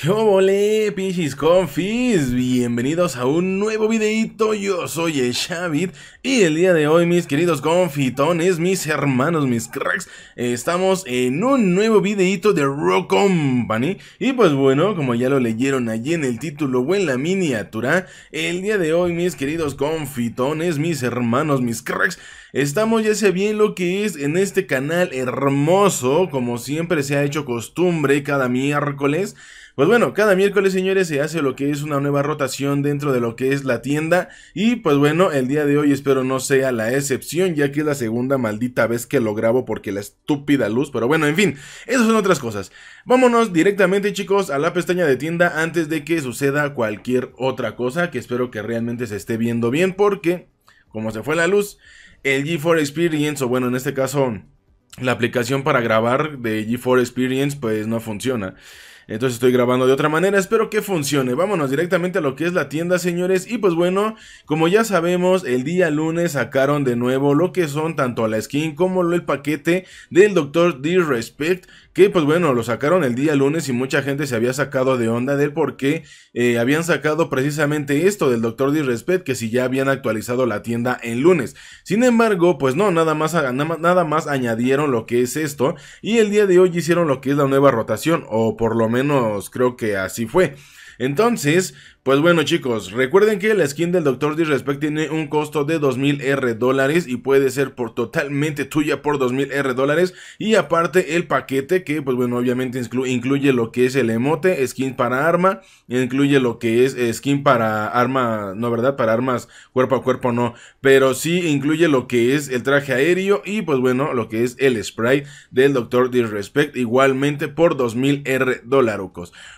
¡Qué obole, pichis confis! Bienvenidos a un nuevo videito, yo soy el Shavit y el día de hoy, mis queridos confitones, mis hermanos, mis cracks, estamos en un nuevo videito de Rock Company y pues bueno, como ya lo leyeron allí en el título o en la miniatura, el día de hoy, mis queridos confitones, mis hermanos, mis cracks, Estamos ya sabiendo bien lo que es en este canal hermoso, como siempre se ha hecho costumbre cada miércoles. Pues bueno, cada miércoles, señores, se hace lo que es una nueva rotación dentro de lo que es la tienda. Y pues bueno, el día de hoy espero no sea la excepción, ya que es la segunda maldita vez que lo grabo porque la estúpida luz. Pero bueno, en fin, esas son otras cosas. Vámonos directamente, chicos, a la pestaña de tienda antes de que suceda cualquier otra cosa. Que espero que realmente se esté viendo bien porque, como se fue la luz, el G4 Experience, o bueno, en este caso la aplicación para grabar de G4 Experience pues no funciona. Entonces estoy grabando de otra manera, espero que funcione. Vámonos directamente a lo que es la tienda, señores. Y pues bueno, como ya sabemos, el día lunes sacaron de nuevo lo que son tanto la skin como el paquete del Dr. Disrespect. Que pues bueno, lo sacaron el día lunes y mucha gente se había sacado de onda de por qué eh, habían sacado precisamente esto del Doctor Disrespect, que si ya habían actualizado la tienda en lunes. Sin embargo, pues no, nada más, nada más añadieron lo que es esto. Y el día de hoy hicieron lo que es la nueva rotación, o por lo menos menos creo que así fue. Entonces, pues bueno chicos, recuerden que la skin del Doctor Disrespect tiene un costo de 2000 R dólares y puede ser por totalmente tuya por 2000 R dólares y aparte el paquete que pues bueno obviamente incluye lo que es el emote, skin para arma, incluye lo que es eh, skin para arma, no verdad, para armas cuerpo a cuerpo no, pero sí incluye lo que es el traje aéreo y pues bueno lo que es el sprite del Doctor Disrespect igualmente por 2000 R dólares.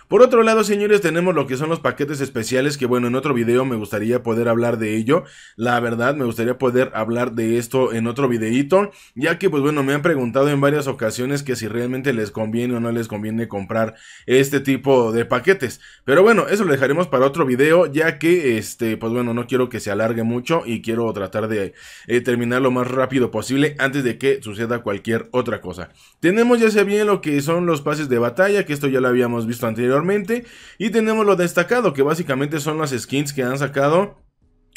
Por otro lado señores tenemos lo que son los paquetes especiales especiales que bueno, en otro video me gustaría poder hablar de ello. La verdad, me gustaría poder hablar de esto en otro videito, ya que pues bueno, me han preguntado en varias ocasiones que si realmente les conviene o no les conviene comprar este tipo de paquetes. Pero bueno, eso lo dejaremos para otro video, ya que este, pues bueno, no quiero que se alargue mucho y quiero tratar de eh, terminar lo más rápido posible antes de que suceda cualquier otra cosa. Tenemos ya se bien lo que son los pases de batalla, que esto ya lo habíamos visto anteriormente, y tenemos lo destacado, que va básicamente son las skins que han sacado.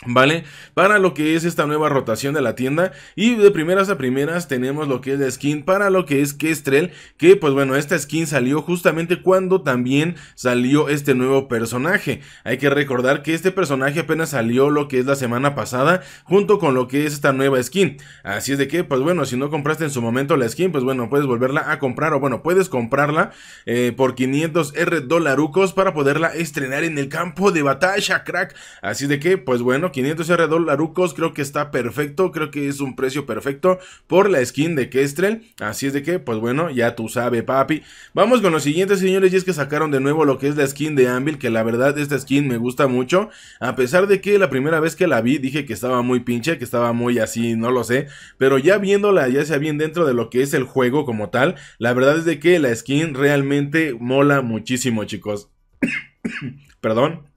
¿Vale? Para lo que es esta nueva rotación de la tienda. Y de primeras a primeras tenemos lo que es la skin para lo que es Kestrel. Que pues bueno, esta skin salió justamente cuando también salió este nuevo personaje. Hay que recordar que este personaje apenas salió lo que es la semana pasada. Junto con lo que es esta nueva skin. Así es de que pues bueno, si no compraste en su momento la skin, pues bueno, puedes volverla a comprar. O bueno, puedes comprarla eh, por 500 R dolarucos para poderla estrenar en el campo de batalla, crack. Así de que pues bueno 500 R Larucos creo que está perfecto, creo que es un precio perfecto por la skin de Kestrel, así es de que, pues bueno, ya tú sabes, papi. Vamos con los siguientes, señores, y es que sacaron de nuevo lo que es la skin de Anvil, que la verdad esta skin me gusta mucho, a pesar de que la primera vez que la vi dije que estaba muy pinche, que estaba muy así, no lo sé, pero ya viéndola, ya sea bien dentro de lo que es el juego como tal, la verdad es de que la skin realmente mola muchísimo, chicos. Perdón.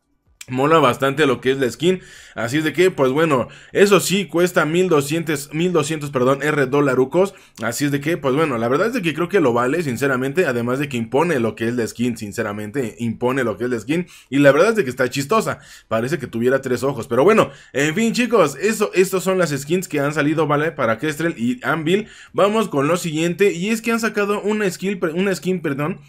Mola bastante lo que es la skin. Así es de que, pues bueno, eso sí cuesta 1200, 1200, perdón, R dolarucos. Así es de que, pues bueno, la verdad es de que creo que lo vale, sinceramente. Además de que impone lo que es la skin, sinceramente, impone lo que es la skin. Y la verdad es de que está chistosa. Parece que tuviera tres ojos. Pero bueno, en fin, chicos, eso, estos son las skins que han salido, ¿vale? Para Kestrel y Anvil. Vamos con lo siguiente. Y es que han sacado una skill, una skin, perdón,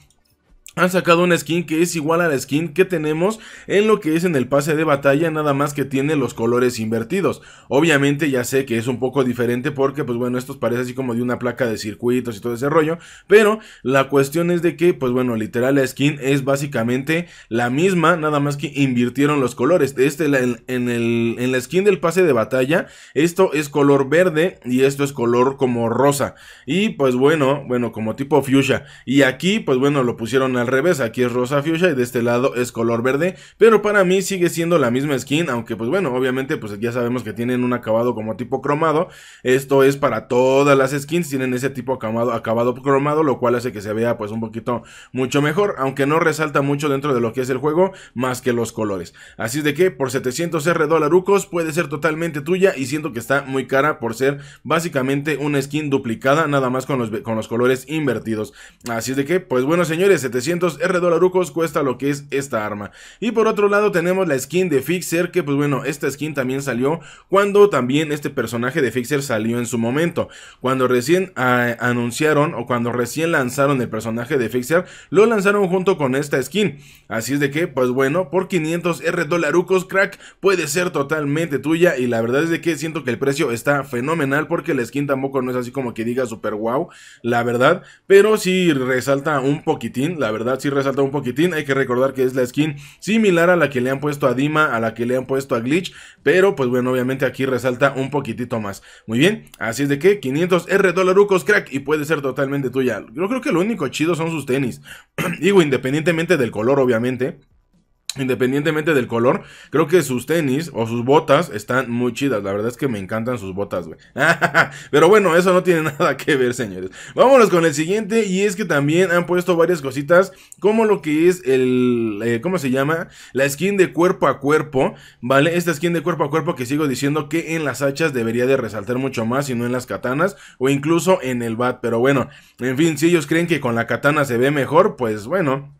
han sacado una skin que es igual a la skin que tenemos en lo que es en el pase de batalla, nada más que tiene los colores invertidos. Obviamente ya sé que es un poco diferente porque, pues bueno, esto parece así como de una placa de circuitos y todo ese rollo, pero la cuestión es de que, pues bueno, literal la skin es básicamente la misma, nada más que invirtieron los colores. Este, en, el, en la skin del pase de batalla, esto es color verde y esto es color como rosa. Y pues bueno, bueno, como tipo fuchsia. Y aquí, pues bueno, lo pusieron al revés, aquí es rosa fuchsia y de este lado es color verde, pero para mí sigue siendo la misma skin, aunque pues bueno, obviamente pues ya sabemos que tienen un acabado como tipo cromado, esto es para todas las skins, tienen ese tipo acabado, acabado cromado, lo cual hace que se vea pues un poquito mucho mejor, aunque no resalta mucho dentro de lo que es el juego, más que los colores, así es de que por 700 R dólarucos puede ser totalmente tuya y siento que está muy cara por ser básicamente una skin duplicada, nada más con los, con los colores invertidos, así es de que pues bueno señores, 700 500 R dolarucos cuesta lo que es esta arma. Y por otro lado tenemos la skin de Fixer, que pues bueno, esta skin también salió cuando también este personaje de Fixer salió en su momento. Cuando recién ah, anunciaron o cuando recién lanzaron el personaje de Fixer, lo lanzaron junto con esta skin. Así es de que, pues bueno, por 500 R dolarucos, crack, puede ser totalmente tuya y la verdad es de que siento que el precio está fenomenal porque la skin tampoco no es así como que diga super wow, la verdad, pero sí resalta un poquitín, la verdad verdad sí resalta un poquitín. Hay que recordar que es la skin similar a la que le han puesto a Dima, a la que le han puesto a Glitch, pero pues bueno, obviamente aquí resalta un poquitito más. Muy bien, así es de que 500 R dolarucos, crack, y puede ser totalmente tuya. Yo creo que lo único chido son sus tenis. Digo, independientemente del color, obviamente. Independientemente del color, creo que sus tenis o sus botas están muy chidas. La verdad es que me encantan sus botas, güey. Pero bueno, eso no tiene nada que ver, señores. Vámonos con el siguiente. Y es que también han puesto varias cositas. Como lo que es el. Eh, ¿Cómo se llama? La skin de cuerpo a cuerpo. ¿Vale? Esta skin de cuerpo a cuerpo que sigo diciendo que en las hachas debería de resaltar mucho más. Y no en las katanas. O incluso en el bat. Pero bueno, en fin, si ellos creen que con la katana se ve mejor, pues bueno.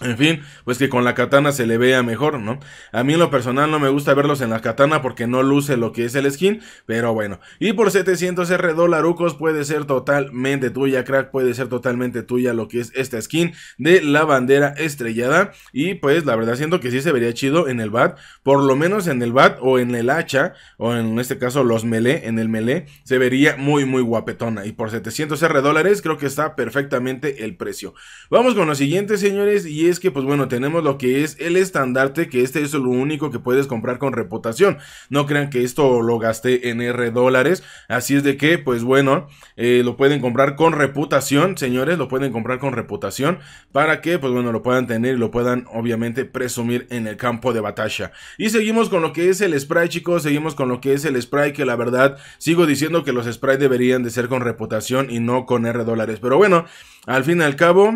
En fin, pues que con la katana se le vea mejor, ¿no? A mí en lo personal no me gusta verlos en la katana porque no luce lo que es el skin, pero bueno. Y por 700 R dolarucos puede ser totalmente tuya, crack, puede ser totalmente tuya lo que es esta skin de la bandera estrellada. Y pues la verdad siento que sí se vería chido en el bat, por lo menos en el bat o en el hacha, o en este caso los melee, en el melee, se vería muy muy guapetona. Y por 700 R dólares creo que está perfectamente el precio. Vamos con los siguientes señores, y es que pues bueno, tenemos lo que es el estandarte, que este es lo único que puedes comprar con reputación. No crean que esto lo gasté en R dólares, así es de que pues bueno, eh, lo pueden comprar con reputación, señores, lo pueden comprar con reputación para que pues bueno, lo puedan tener y lo puedan obviamente presumir en el campo de batalla. Y seguimos con lo que es el spray, chicos, seguimos con lo que es el spray, que la verdad sigo diciendo que los sprays deberían de ser con reputación y no con R dólares. Pero bueno, al fin y al cabo...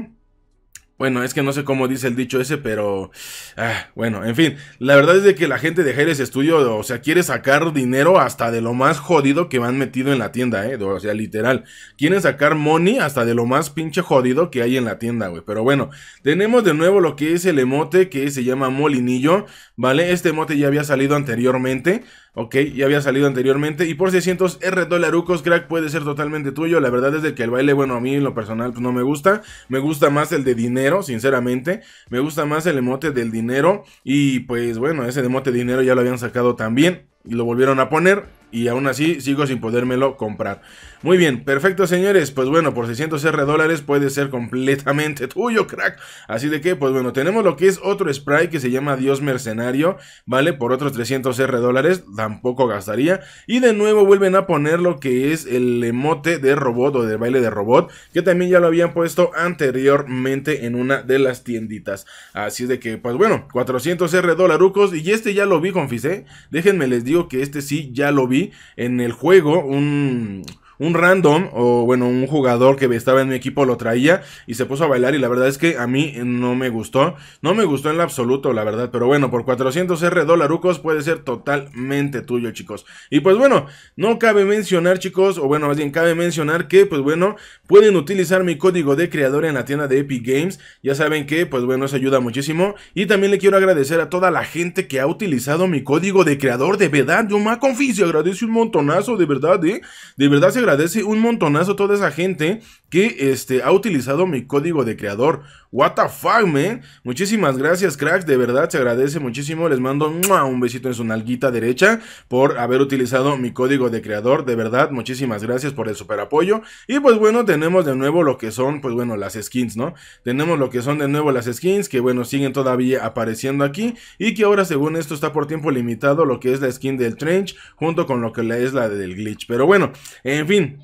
Bueno, es que no sé cómo dice el dicho ese, pero ah, bueno, en fin, la verdad es de que la gente de Jerez estudio, o sea, quiere sacar dinero hasta de lo más jodido que van metido en la tienda, eh, o sea, literal, quieren sacar money hasta de lo más pinche jodido que hay en la tienda, güey. Pero bueno, tenemos de nuevo lo que es el emote que se llama Molinillo, ¿vale? Este emote ya había salido anteriormente, Ok, ya había salido anteriormente. Y por 600 R dolarucos, crack, puede ser totalmente tuyo. La verdad es que el baile, bueno, a mí en lo personal pues, no me gusta. Me gusta más el de dinero, sinceramente. Me gusta más el emote del dinero. Y pues bueno, ese emote de dinero ya lo habían sacado también. Y lo volvieron a poner y aún así sigo sin podérmelo comprar. Muy bien, perfecto señores, pues bueno, por 600 R dólares puede ser completamente tuyo, crack. Así de que, pues bueno, tenemos lo que es otro spray que se llama Dios Mercenario, ¿vale? Por otros 300 R dólares, tampoco gastaría. Y de nuevo vuelven a poner lo que es el emote de robot o de baile de robot, que también ya lo habían puesto anteriormente en una de las tienditas. Así de que, pues bueno, 400 R dólares, y este ya lo vi, confisé. ¿eh? Déjenme les digo que este sí ya lo vi en el juego un un random o bueno, un jugador que estaba en mi equipo lo traía y se puso a bailar y la verdad es que a mí no me gustó, no me gustó en lo absoluto la verdad, pero bueno, por 400 R dolarucos puede ser totalmente tuyo chicos. Y pues bueno, no cabe mencionar chicos, o bueno, más bien cabe mencionar que pues bueno, pueden utilizar mi código de creador en la tienda de Epic Games, ya saben que pues bueno, eso ayuda muchísimo y también le quiero agradecer a toda la gente que ha utilizado mi código de creador, de verdad, yo me se agradezco un montonazo, de verdad, ¿eh? de verdad se agradece un montonazo toda esa gente que este, ha utilizado mi código de creador. What the fuck, man. Muchísimas gracias, cracks. De verdad, se agradece muchísimo. Les mando un besito en su nalguita derecha por haber utilizado mi código de creador. De verdad, muchísimas gracias por el super apoyo. Y pues bueno, tenemos de nuevo lo que son, pues bueno, las skins, ¿no? Tenemos lo que son de nuevo las skins, que bueno, siguen todavía apareciendo aquí. Y que ahora, según esto, está por tiempo limitado lo que es la skin del trench, junto con lo que es la del glitch. Pero bueno, en fin. bin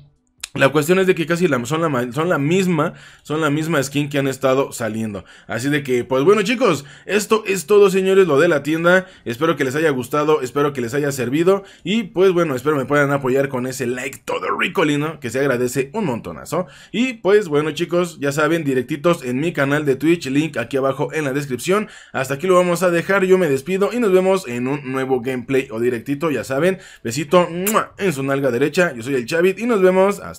La cuestión es de que casi son, la, son la misma, son la misma skin que han estado saliendo. Así de que, pues bueno chicos, esto es todo señores, lo de la tienda. Espero que les haya gustado, espero que les haya servido. Y pues bueno, espero me puedan apoyar con ese like todo ricolino, que se agradece un montonazo. Y pues bueno chicos, ya saben, directitos en mi canal de Twitch, link aquí abajo en la descripción. Hasta aquí lo vamos a dejar, yo me despido y nos vemos en un nuevo gameplay o directito, ya saben. Besito en su nalga derecha, yo soy el Chavit y nos vemos hasta